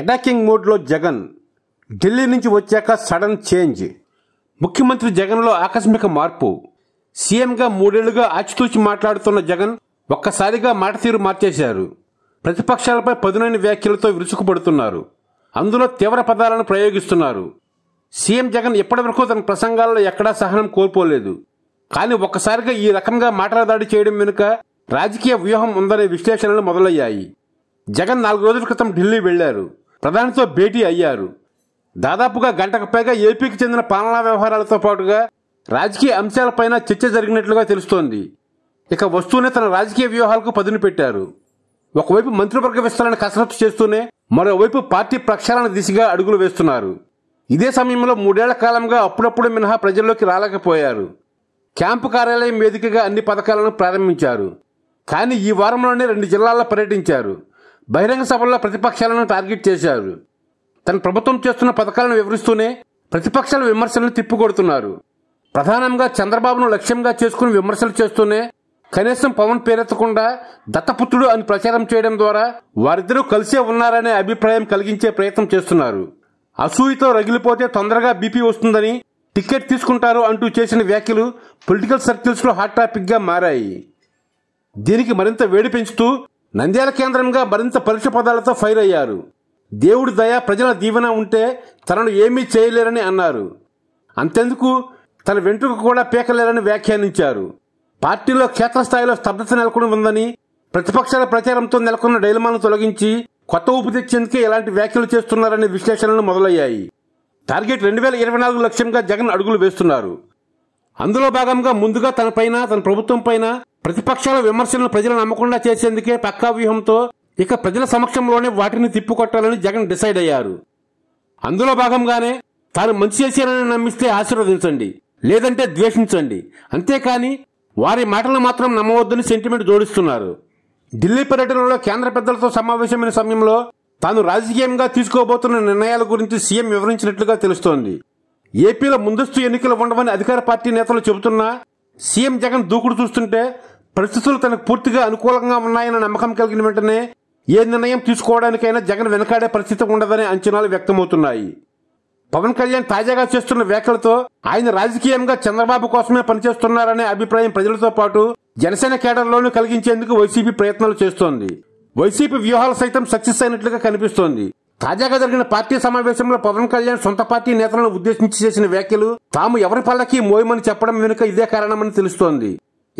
attacking మోడ్లో జగన్ ఢిల్లీ నుంచి వచ్చాక సడన్ చేంజ్ ముఖ్యమంత్రి జగన్లో ఆకస్మిక మార్పు సీఎంగా మూడేళ్లుగా ఆచితూచి మాట్లాడుతున్న జగన్ ఒక్కసారిగా మాట తీరు మార్చేశారు ప్రతిపక్షాలపై పదునైన వ్యాఖ్యలతో విరుచుకుపడుతున్నారు అందులో తీవ్ర పదాలను ప్రయోగిస్తున్నారు సీఎం జగన్ ఇప్పటివరకు తన ప్రసంగాల్లో ఎక్కడా సహనం కోల్పోలేదు కానీ ఒక్కసారిగా ఈ రకంగా మాట్లాడదాడి చేయడం వెనుక రాజకీయ వ్యూహం ఉందనే విశ్లేషణలు మొదలయ్యాయి జగన్ నాలుగు రోజుల క్రితం ఢిల్లీ వెళ్లారు ప్రధానితో భేటీ అయ్యారు దాదాపుగా గంటకు పైగా ఏపీకి చెందిన పాలనా వ్యవహారాలతో పాటుగా రాజకీయ అంశాలపైన చర్చ జరిగినట్లుగా తెలుస్తోంది ఇక వస్తూనే తన రాజకీయ వ్యూహాలకు పదును పెట్టారు ఒకవైపు మంత్రివర్గ విస్తరణ కసరత్తు చేస్తూనే మరోవైపు పార్టీ ప్రక్షాళన దిశగా అడుగులు వేస్తున్నారు ఇదే సమయంలో మూడేళ్ల కాలంగా అప్పుడప్పుడు మినహా ప్రజల్లోకి రాలేకపోయారు క్యాంపు కార్యాలయం వేదికగా అన్ని పథకాలను ప్రారంభించారు కానీ ఈ వారంలోనే రెండు జిల్లాల్లో పర్యటించారు బహిరంగ సభల్లో ప్రతిపక్షాలను టార్గెట్ చేశారు తన ప్రభుత్వం చేస్తున్న పథకాలను వివరిస్తూనే ప్రతిపక్షాల విమర్శలను తిప్పికొడుతున్నారు ప్రధానంగా చంద్రబాబును లక్ష్యంగా చేసుకుని విమర్శలు చేస్తూనే కనీసం పవన్ పేరెత్తకుండా దత్తపుత్రుడు అని ప్రచారం చేయడం ద్వారా వారిద్దరూ కలిసే ఉన్నారనే అభిప్రాయం కలిగించే ప్రయత్నం చేస్తున్నారు అసూయతో రగిలిపోతే తొందరగా బీపీ వస్తుందని టికెట్ తీసుకుంటారు అంటూ చేసిన వ్యాఖ్యలు పొలిటికల్ సర్కిల్స్లో హాట్ టాపిక్గా మారాయి దీనికి మరింత వేడి పెంచుతూ నంద్యాల కేంద్రంగా మరింత పరీక్ష పదాలతో ఫైర్ అయ్యారు దేవుడి దయ ప్రజల దీవెన ఉంటే తనను ఏమీ చేయలేరని అన్నారు అంతెందుకు తన వెంట్రుకు కూడా పీకలేరని వ్యాఖ్యానించారు పార్టీలో క్షేత్రస్థాయిలో స్తబ్దత నెలకొని ఉందని ప్రతిపక్షాల ప్రచారంతో నెలకొన్న డైలమాను తొలగించి కొత్త ఊపు తెచ్చేందుకే ఎలాంటి వ్యాఖ్యలు చేస్తున్నారనే విశ్లేషణలు మొదలయ్యాయి టార్గెట్ రెండు వేల ఇరవై నాలుగు లక్ష్యంగా జగన్ అడుగులు వేస్తున్నారు అందులో భాగంగా ముందుగా తనపైన తన ప్రభుత్వం పైన ప్రతిపక్షాల విమర్శలను ప్రజలు నమ్మకుండా చేసేందుకే పక్కా వ్యూహంతో ఇక ప్రజల సమక్షంలోనే వాటిని తిప్పుకొట్టాలని జగన్ డిసైడ్ అయ్యారు అందులో భాగంగానే తాను మంచి చేశానని నమ్మిస్తే ఆశీర్వదించండి లేదంటే ద్వేషించండి అంతేకాని వారి మాటలు మాత్రం నమ్మవద్దని సెంటిమెంట్ జోడిస్తున్నారు ఢిల్లీ పర్యటనలో కేంద్ర పెద్దలతో సమావేశమైన సమయంలో తాను రాజకీయంగా తీసుకోబోతున్న నిర్ణయాల గురించి సీఎం వివరించినట్లుగా తెలుస్తోంది ఏపీలో ముందస్తు ఎన్నికలు ఉండవని అధికార పార్టీ నేతలు చెబుతున్నా సీఎం జగన్ దూకుడు చూస్తుంటే పరిస్థితులు తనకు పూర్తిగా అనుకూలంగా ఉన్నాయన్న నమ్మకం కలిగిన వెంటనే ఏ నిర్ణయం తీసుకోవడానికైనా జగన్ వెనకాడే పరిస్థితి ఉండదనే అంచనాలు వ్యక్తమవుతున్నాయి పవన్ కళ్యాణ్ తాజాగా చేస్తున్న వ్యాఖ్యలతో ఆయన రాజకీయంగా చంద్రబాబు కోసమే పనిచేస్తున్నారనే అభిప్రాయం ప్రజలతో పాటు జనసేన కేడర్లోనూ కలిగించేందుకు వైసీపీ ప్రయత్నాలు చేస్తోంది వైసీపీ వ్యూహాలు సైతం సక్సెస్ అయినట్లుగా కనిపిస్తోంది తాజాగా జరిగిన పార్టీ సమావేశంలో పవన్ కళ్యాణ్ సొంత పార్టీ నేతలను ఉద్దేశించి చేసిన వ్యాఖ్యలు తాము ఎవరి పల్లకి మోయమని చెప్పడం వెనుక ఇదే కారణమని తెలుస్తోంది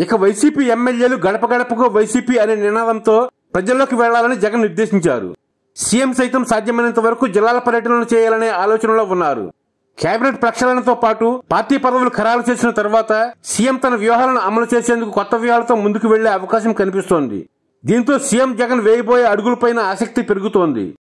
ఇక వైసీపీ ఎమ్మెల్యేలు గడప గడపకు వైసీపీ అనే నినాదంతో ప్రజల్లోకి వెళ్లాలని జగన్ నిర్దేశించారు సీఎం సైతం సాధ్యమైనంత వరకు జిల్లాల పర్యటనలు చేయాలనే ఆలోచనలో ఉన్నారు కేబినెట్ ప్రక్షాళనతో పాటు పార్టీ పదవులు ఖరారు చేసిన తర్వాత సీఎం తన వ్యూహాలను అమలు చేసేందుకు కొత్త వ్యూహాలతో ముందుకు వెళ్లే అవకాశం కనిపిస్తోంది దీంతో సీఎం జగన్ వేయబోయే అడుగులపైన ఆసక్తి పెరుగుతోంది